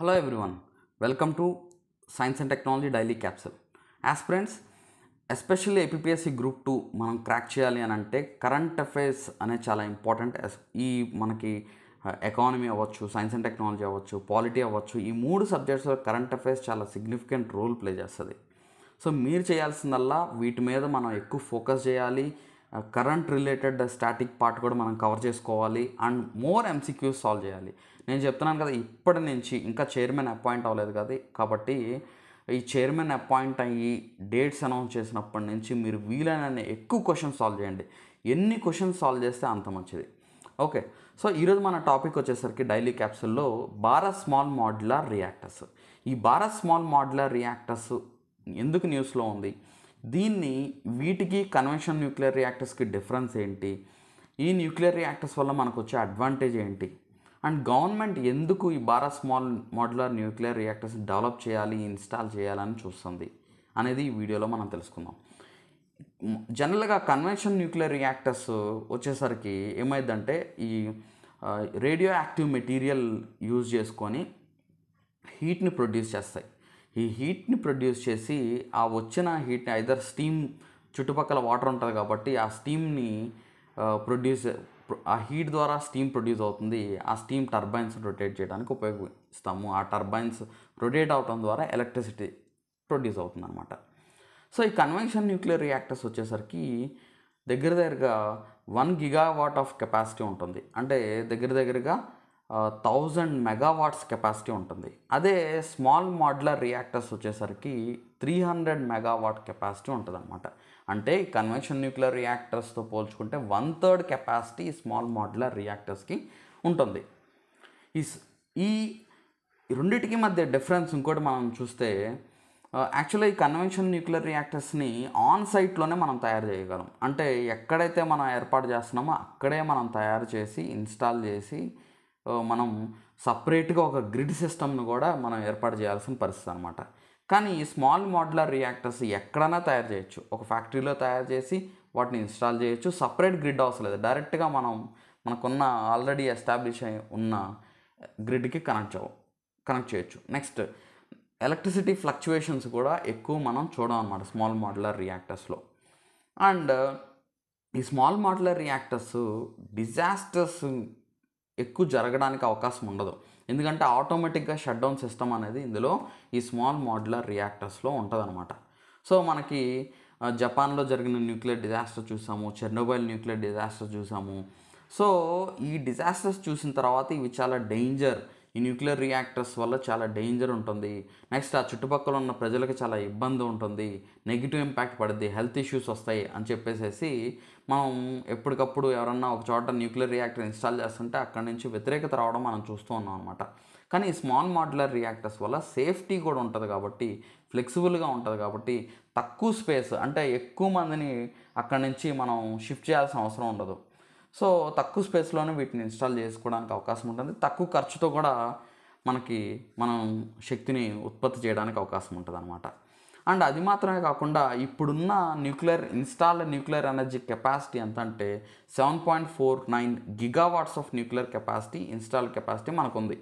hello everyone welcome to science and technology daily capsule aspirants especially APSC group two మనం crack చేయాలి అని అంటే current affairs అనేది చాలా ఇంపార్టెంట్ ఈ మనకి ఎకానమీ uh, అవ్వచ్చు సైన్స్ అండ్ టెక్నాలజీ అవ్వచ్చు పాలిటీ అవ్వచ్చు ఈ మూడు సబ్జెక్ట్స్లో కరెంట్ అఫైర్స్ చాలా సిగ్నిఫికెంట్ రోల్ ప్లే చేస్తుంది సో మీరు చేయాల్సిందల్లా వీటి మీద మనం ఎక్కువ ఫోకస్ చేయాలి కరెంట్ రిలేటెడ్ స్టాటిక్ పార్ట్ కూడా మనం కవర్ చేసుకోవాలి అండ్ మోర్ ఎంసీక్యూస్ సాల్వ్ చేయాలి నేను చెప్తున్నాను కదా ఇప్పటి నుంచి ఇంకా చైర్మన్ అపాయింట్ అవ్వలేదు కదా కాబట్టి ఈ చైర్మన్ అపాయింట్ అయ్యి డేట్స్ అనౌన్స్ చేసినప్పటి నుంచి మీరు వీలైన ఎక్కువ క్వశ్చన్స్ సాల్వ్ చేయండి ఎన్ని క్వశ్చన్స్ సాల్వ్ చేస్తే అంత మంచిది ఓకే సో ఈరోజు మన టాపిక్ వచ్చేసరికి డైలీ క్యాప్సుల్లో భారత్ స్మాల్ మాడ్యులర్ రియాక్టర్స్ ఈ భారత్ స్మాల్ మాడ్యులర్ రియాక్టర్స్ ఎందుకు న్యూస్లో ఉంది దీన్ని వీటికి కన్వెన్షన్ న్యూక్లియర్ రియాక్టర్స్కి డిఫరెన్స్ ఏంటి ఈ న్యూక్లియర్ రియాక్టర్స్ వల్ల మనకు వచ్చే అడ్వాంటేజ్ ఏంటి అండ్ గవర్నమెంట్ ఎందుకు ఈ Bharat small modular nuclear reactors develop చేయాలి ఇన్స్టాల్ చేయాలని చూస్తుంది అనేది ఈ వీడియోలో మనం తెలుసుకుందాం జనరల్గా కన్వెన్షన్ న్యూక్లియర్ రియాక్టర్స్ వచ్చేసరికి ఏమైందంటే ఈ రేడియో యాక్టివ్ మెటీరియల్ యూజ్ చేసుకొని హీట్ని ప్రొడ్యూస్ చేస్తాయి ఈ హీట్ని ప్రొడ్యూస్ చేసి ఆ వచ్చిన హీట్ని ఐదర్ స్టీమ్ చుట్టుపక్కల వాటర్ ఉంటుంది కాబట్టి ఆ స్టీమ్ని ప్రొడ్యూస్ ఆ హీట్ ద్వారా స్టీమ్ ప్రొడ్యూస్ అవుతుంది ఆ స్టీమ్ టర్బైన్స్ రొటేట్ చేయడానికి ఉపయోగిస్తాము ఆ టర్బైన్స్ రొటేట్ అవటం ద్వారా ఎలక్ట్రిసిటీ ప్రొడ్యూస్ అవుతుంది అనమాట సో ఈ కన్వెన్షన్ న్యూక్లియర్ రియాక్టర్స్ వచ్చేసరికి దగ్గర దగ్గరగా one gigawatt of capacity ఉంటుంది అంటే దగ్గర దగ్గరగా థౌజండ్ మెగావాట్స్ కెపాసిటీ ఉంటుంది అదే స్మాల్ మాడ్యులర్ రియాక్టర్స్ వచ్చేసరికి త్రీ హండ్రెడ్ మెగావాట్ కెపాసిటీ ఉంటుంది అనమాట అంటే కన్వెన్షన్ న్యూక్లియర్ రియాక్టర్స్తో పోల్చుకుంటే one third capacity small modular రియాక్టర్స్కి ఉంటుంది ఈ ఈ రెండింటికి మధ్య డిఫరెన్స్ ఇంకోటి మనం చూస్తే ఈ కన్వెన్షన్ న్యూక్లియర్ రియాక్టర్స్ని ఆన్ సైట్లోనే మనం తయారు చేయగలం అంటే ఎక్కడైతే మనం ఏర్పాటు చేస్తున్నామో అక్కడే మనం తయారు చేసి ఇన్స్టాల్ చేసి మనం సపరేట్గా ఒక గ్రిడ్ సిస్టమ్ను కూడా మనం ఏర్పాటు చేయాల్సిన పరిస్థితి అనమాట కానీ స్మాల్ మోడ్యులర్ రియాక్టర్స్ ఎక్కడైనా తయారు చేయొచ్చు ఒక ఫ్యాక్టరీలో తయారు చేసి వాటిని ఇన్స్టాల్ చేయొచ్చు సపరేట్ గ్రిడ్ అవసరం లేదు డైరెక్ట్గా మనం మనకున్న ఆల్రెడీ ఎస్టాబ్లిష్ అయి ఉన్న గ్రిడ్కి కనెక్ట్ అవ్వ కనెక్ట్ చేయొచ్చు నెక్స్ట్ ఎలక్ట్రిసిటీ ఫ్లక్చువేషన్స్ కూడా ఎక్కువ మనం చూడం అనమాట స్మాల్ మోడ్యులర్ రియాక్టర్స్లో అండ్ ఈ స్మాల్ మోడ్యులర్ రియాక్టర్స్ డిజాస్టర్స్ ఎక్కువ జరగడానికి అవకాశం ఉండదు ఎందుకంటే ఆటోమేటిక్గా షట్ డౌన్ సిస్టమ్ అనేది ఇందులో ఈ స్మాల్ మాడ్యులర్ రియాక్టర్స్లో ఉంటుందన్నమాట సో మనకి జపాన్లో జరిగిన న్యూక్లియర్ డిజాస్టర్ చూసాము చెర్నోబైల్ న్యూక్లియర్ డిజాస్టర్ చూసాము సో ఈ డిజాస్టర్స్ చూసిన తర్వాత ఇవి చాలా డేంజర్ ఈ న్యూక్లియర్ రియాక్టర్స్ వల్ల చాలా డేంజర్ ఉంటుంది నెక్స్ట్ ఆ చుట్టుపక్కల ఉన్న ప్రజలకు చాలా ఇబ్బంది ఉంటుంది నెగిటివ్ ఇంపాక్ట్ పడుద్ది హెల్త్ ఇష్యూస్ వస్తాయి అని చెప్పేసి మనం ఎప్పటికప్పుడు ఎవరన్నా ఒక చోట న్యూక్లియర్ రియాక్టర్ ఇన్స్టాల్ చేస్తుంటే అక్కడి నుంచి వ్యతిరేకత రావడం మనం చూస్తూ ఉన్నాం అనమాట కానీ స్మాల్ మాడ్యులర్ రియాక్టర్స్ వల్ల సేఫ్టీ కూడా ఉంటుంది కాబట్టి ఫ్లెక్సిబుల్గా ఉంటుంది కాబట్టి తక్కువ స్పేస్ అంటే ఎక్కువ మందిని అక్కడి నుంచి మనం షిఫ్ట్ చేయాల్సిన అవసరం ఉండదు సో తక్కువ స్పేస్లోనే వీటిని ఇన్స్టాల్ చేసుకోవడానికి అవకాశం ఉంటుంది తక్కువ ఖర్చుతో కూడా మనకి మనం శక్తిని ఉత్పత్తి చేయడానికి అవకాశం ఉంటుంది అనమాట అండ్ అది మాత్రమే కాకుండా ఇప్పుడున్న nuclear installed nuclear energy capacity ఎంత అంటే seven point four nine gigawatts of nuclear capacity installed capacity మనకుంది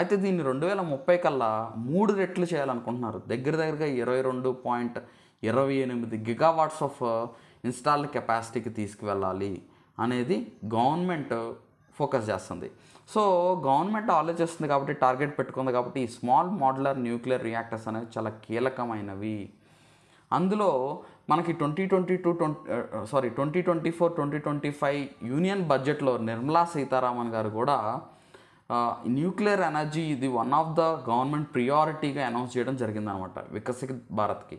అయితే దీన్ని రెండు వేల ముప్పై కల్లా మూడు రెట్లు చేయాలనుకుంటున్నారు దగ్గర దగ్గరగా ఇరవై రెండు పాయింట్ ఇరవై ఎనిమిది గిగావాట్స్ ఆఫ్ ఇన్స్టాల్డ్ కెపాసిటీకి తీసుకువెళ్ళాలి అనేది గవర్నమెంట్ ఫోకస్ చేస్తుంది సో గవర్నమెంట్ ఆలోచిస్తుంది కాబట్టి టార్గెట్ పెట్టుకుంది కాబట్టి ఈ స్మాల్ మోడలర్ న్యూక్లియర్ రియాక్టర్స్ అనేవి చాలా కీలకమైనవి అందులో మనకి twenty twenty two twenty sorry twenty twenty four twenty twenty five union బడ్జెట్లో నిర్మలా సీతారామన్ గారు కూడా న్యూక్లియర్ ఎనర్జీ ఇది వన్ ఆఫ్ ద గవర్నమెంట్ ప్రియారిటీగా అనౌన్స్ చేయడం జరిగిందనమాట వికసిత్ భారత్కి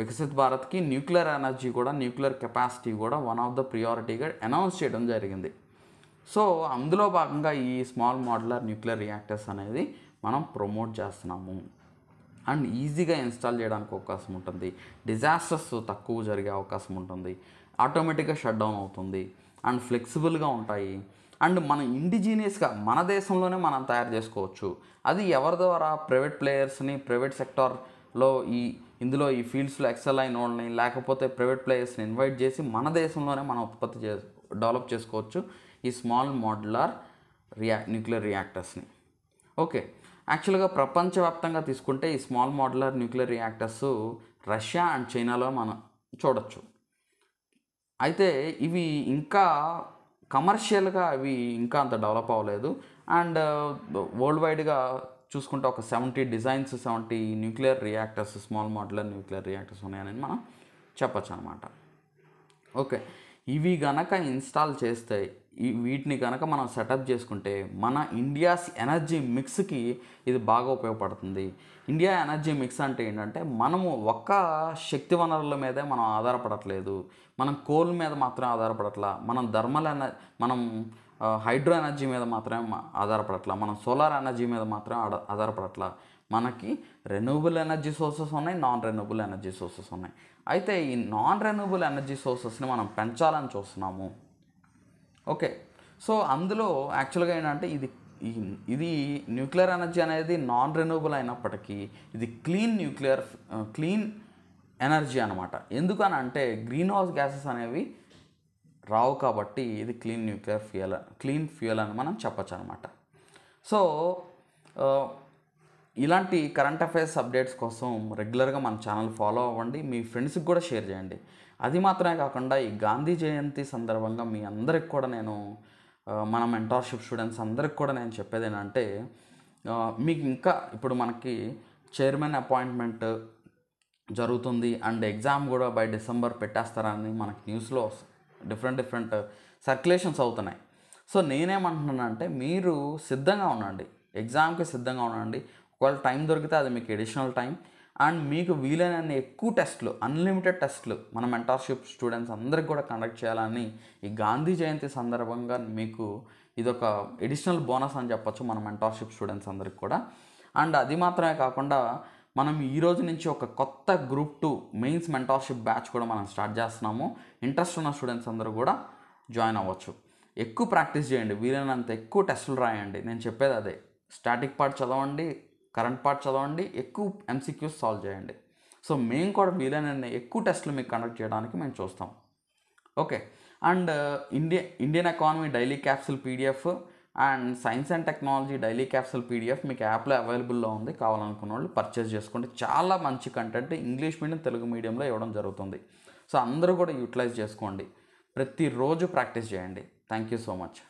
వికసిత్ భారత్కి న్యూక్లియర్ ఎనర్జీ కూడా న్యూక్లియర్ కెపాసిటీ కూడా వన్ ఆఫ్ ద ప్రియారిటీగా అనౌన్స్ చేయడం జరిగింది సో అందులో భాగంగా ఈ స్మాల్ మోడలర్ న్యూక్లియర్ రియాక్టర్స్ అనేది మనం ప్రమోట్ చేస్తున్నాము అండ్ ఈజీగా ఇన్స్టాల్ చేయడానికి అవకాశం ఉంటుంది డిజాస్టర్స్ తక్కువ జరిగే అవకాశం ఉంటుంది ఆటోమేటిక్గా షట్ డౌన్ అవుతుంది అండ్ ఫ్లెక్సిబుల్గా ఉంటాయి అండ్ మన ఇండిజీనియస్గా మన దేశంలోనే మనం తయారు చేసుకోవచ్చు అది ఎవరి ద్వారా ప్రైవేట్ ప్లేయర్స్ని ప్రైవేట్ సెక్టార్లో ఈ ఇందులో ఈ ఫీల్డ్స్లో ఎక్సెల్ అయిన వాళ్ళని లేకపోతే ప్రైవేట్ ప్లేయర్స్ని ఇన్వైట్ చేసి మన దేశంలోనే మనం ఉత్పత్తి చే డెవలప్ చేసుకోవచ్చు ఈ స్మాల్ మోడ్యులర్ రియా న్యూక్లియర్ రియాక్టర్స్ని ఓకే యాక్చువల్గా ప్రపంచవ్యాప్తంగా తీసుకుంటే ఈ స్మాల్ మోడ్యులర్ న్యూక్లియర్ రియాక్టర్స్ రష్యా అండ్ చైనాలో మనం చూడొచ్చు అయితే ఇవి ఇంకా కమర్షియల్గా అవి ఇంకా అంత డెవలప్ అవ్వలేదు అండ్ వరల్డ్ uh, వైడ్గా చూసుకుంటే ఒక seventy designs seventy nuclear reactors small modular nuclear reactors ఉన్నాయని మనం చెప్పచ్చు అనమాట ఓకే ఇవి గనక ఇన్స్టాల్ చేస్తే వీటిని కనుక మనం సెటప్ చేసుకుంటే మన ఇండియాస్ ఎనర్జీ మిక్స్కి ఇది బాగా ఉపయోగపడుతుంది ఇండియా ఎనర్జీ మిక్స్ అంటే ఏంటంటే మనము ఒక్క శక్తి వనరుల మీదే మనం ఆధారపడట్లేదు మనం కోల్ మీద మాత్రం ఆధారపడట్లా మనం థర్మల్ మనం హైడ్రో ఎనర్జీ మీద మాత్రమే ఆధారపడట్లా మనం సోలార్ ఎనర్జీ మీద మాత్రమే ఆధారపడట్లా మనకి రెన్యూబుల్ ఎనర్జీ సోర్సెస్ ఉన్నాయి నాన్ రెన్యూబుల్ ఎనర్జీ సోర్సెస్ ఉన్నాయి అయితే ఈ నాన్ రెన్యూబుల్ ఎనర్జీ సోర్సెస్ని మనం పెంచాలని చూస్తున్నాము ఓకే సో అందులో యాక్చువల్గా ఏంటంటే ఇది ఇది న్యూక్లియర్ ఎనర్జీ అనేది నాన్ రెన్యూబుల్ అయినప్పటికీ ఇది క్లీన్ న్యూక్లియర్ క్లీన్ ఎనర్జీ అనమాట ఎందుకని అంటే గ్రీన్ హౌస్ గ్యాసెస్ అనేవి రావు కాబట్టి ఇది clean nuclear fuel clean fuel అని మనం చెప్పచ్చు అనమాట సో ఇలాంటి కరెంట్ అఫైర్స్ అప్డేట్స్ కోసం రెగ్యులర్గా మన ఛానల్ ఫాలో అవ్వండి మీ ఫ్రెండ్స్కి కూడా షేర్ చేయండి అది మాత్రమే కాకుండా ఈ గాంధీ జయంతి సందర్భంగా మీ అందరికి కూడా నేను మన మెంటార్షిప్ స్టూడెంట్స్ అందరికి కూడా నేను చెప్పేది ఏంటంటే మీకు ఇంకా ఇప్పుడు మనకి చైర్మన్ అపాయింట్మెంట్ జరుగుతుంది అండ్ ఎగ్జామ్ కూడా బై డిసెంబర్ పెట్టేస్తారని మనకి న్యూస్లో డిఫరెంట్ డిఫరెంట్ సర్క్యులేషన్స్ అవుతున్నాయి సో నేనేమంటున్నానంటే మీరు సిద్ధంగా ఉండండి ఎగ్జామ్కి సిద్ధంగా ఉండండి ఒకవేళ టైం దొరికితే అది మీకు ఎడిషనల్ టైం అండ్ మీకు వీలైనన్ని ఎక్కువ టెస్ట్లు అన్లిమిటెడ్ టెస్ట్లు మన మెంటార్షిప్ స్టూడెంట్స్ అందరికి కూడా కండక్ట్ చేయాలని ఈ గాంధీ జయంతి సందర్భంగా మీకు ఇదొక ఎడిషనల్ బోనస్ అని చెప్పొచ్చు మన మెంటార్షిప్ స్టూడెంట్స్ అందరికి కూడా అండ్ అది మాత్రమే కాకుండా మనం ఈ రోజు నుంచి ఒక కొత్త group two mains mentorship batch కూడా మనం స్టార్ట్ చేస్తున్నాము ఇంట్రెస్ట్ ఉన్న స్టూడెంట్స్ అందరూ కూడా జాయిన్ అవ్వచ్చు ఎక్కువ ప్రాక్టీస్ చేయండి వీలైనంత ఎక్కువ టెస్టులు రాయండి నేను చెప్పేది అదే స్టాటిక్ పార్ట్ చదవండి కరెంట్ పార్ట్ చదవండి ఎక్కువ ఎంసీక్యూస్ సాల్వ్ చేయండి సో మేము కూడా వీలైన ఎక్కువ టెస్టులు మీకు కండక్ట్ చేయడానికి మేము చూస్తాం okay and India Indian economy daily capsule PDF and science and technology daily capsule PDF మీకు యాప్లో అవైలబుల్లో ఉంది కావాలనుకున్న వాళ్ళు పర్చేస్ చేసుకోండి చాలా మంచి కంటెంట్ ఇంగ్లీష్ మీడియం తెలుగు మీడియంలో ఇవ్వడం జరుగుతుంది సో అందరూ కూడా యూటిలైజ్ చేసుకోండి ప్రతిరోజు ప్రాక్టీస్ చేయండి థ్యాంక్ యూ సో మచ్